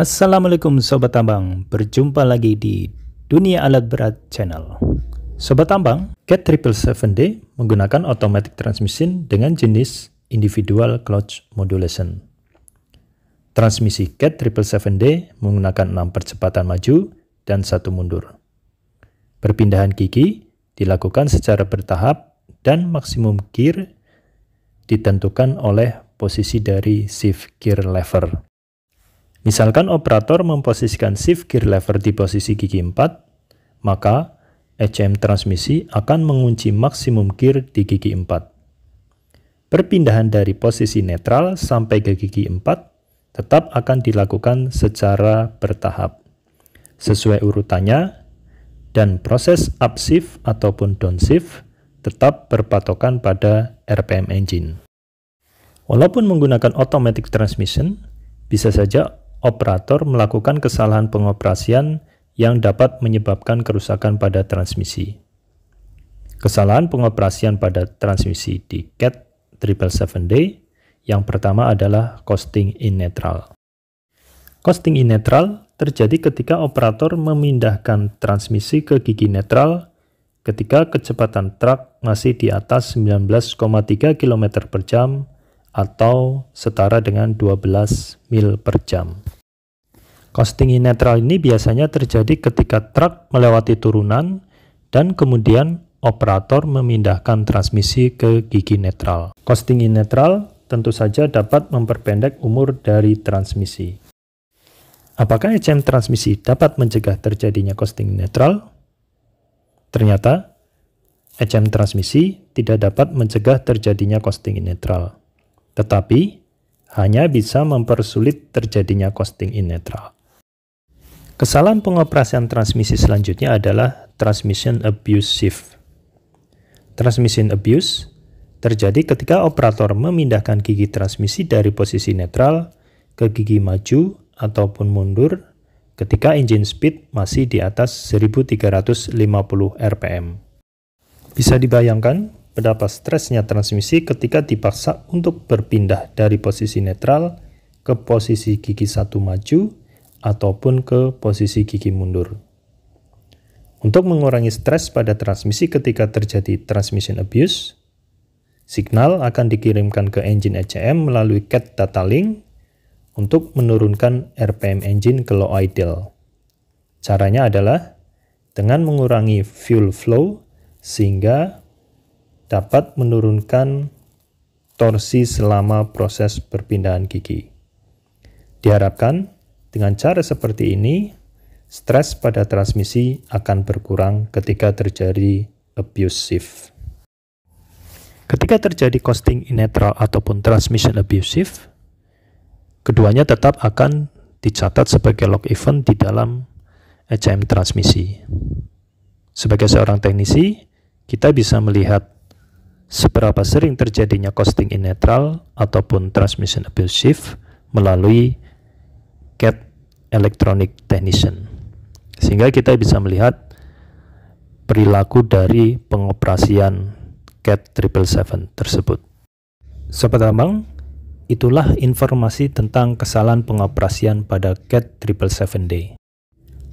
Assalamualaikum Sobat Tambang, berjumpa lagi di Dunia Alat Berat Channel. Sobat Tambang, Cat 777D menggunakan automatic transmission dengan jenis individual clutch modulation. Transmisi Cat 777D menggunakan 6 percepatan maju dan satu mundur. Perpindahan gigi dilakukan secara bertahap dan maksimum gear ditentukan oleh posisi dari shift gear lever. Misalkan operator memposisikan shift gear lever di posisi gigi 4, maka ECM transmisi akan mengunci maksimum gear di gigi 4. Perpindahan dari posisi netral sampai ke gigi 4 tetap akan dilakukan secara bertahap, sesuai urutannya, dan proses upshift ataupun downshift tetap berpatokan pada RPM engine. Walaupun menggunakan automatic transmission, bisa saja operator melakukan kesalahan pengoperasian yang dapat menyebabkan kerusakan pada transmisi. Kesalahan pengoperasian pada transmisi di CAT 777D yang pertama adalah costing in neutral. Costing in neutral terjadi ketika operator memindahkan transmisi ke gigi netral ketika kecepatan truk masih di atas 19,3 km per jam atau setara dengan 12 mil per jam. Kos tinggi netral ini biasanya terjadi ketika truk melewati turunan dan kemudian operator memindahkan transmisi ke gigi netral. Kos tinggi netral tentu saja dapat memperpendek umur dari transmisi. Apakah ECM transmisi dapat mencegah terjadinya kos netral? Ternyata, ECM transmisi tidak dapat mencegah terjadinya kos netral tetapi hanya bisa mempersulit terjadinya costing in netral. Kesalahan pengoperasian transmisi selanjutnya adalah transmission abuse shift. Transmission abuse terjadi ketika operator memindahkan gigi transmisi dari posisi netral ke gigi maju ataupun mundur ketika engine speed masih di atas 1350 rpm. Bisa dibayangkan betapa stresnya transmisi ketika dipaksa untuk berpindah dari posisi netral ke posisi gigi satu maju ataupun ke posisi gigi mundur. Untuk mengurangi stres pada transmisi ketika terjadi transmission abuse, signal akan dikirimkan ke engine ECM melalui CAT data link untuk menurunkan RPM engine ke low idle. Caranya adalah dengan mengurangi fuel flow sehingga dapat menurunkan torsi selama proses perpindahan gigi. Diharapkan dengan cara seperti ini, stres pada transmisi akan berkurang ketika terjadi abusive. Ketika terjadi costing inetral ataupun transmission abusive, keduanya tetap akan dicatat sebagai log event di dalam ECM transmisi. Sebagai seorang teknisi, kita bisa melihat seberapa sering terjadinya costing in neutral ataupun transmission abusive melalui CAT electronic technician. Sehingga kita bisa melihat perilaku dari pengoperasian CAT 777 tersebut. Sobat Abang, itulah informasi tentang kesalahan pengoperasian pada CAT 777D.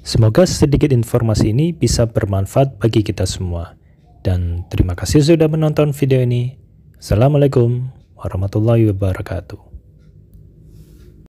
Semoga sedikit informasi ini bisa bermanfaat bagi kita semua. Dan terima kasih sudah menonton video ini. Assalamualaikum warahmatullahi wabarakatuh.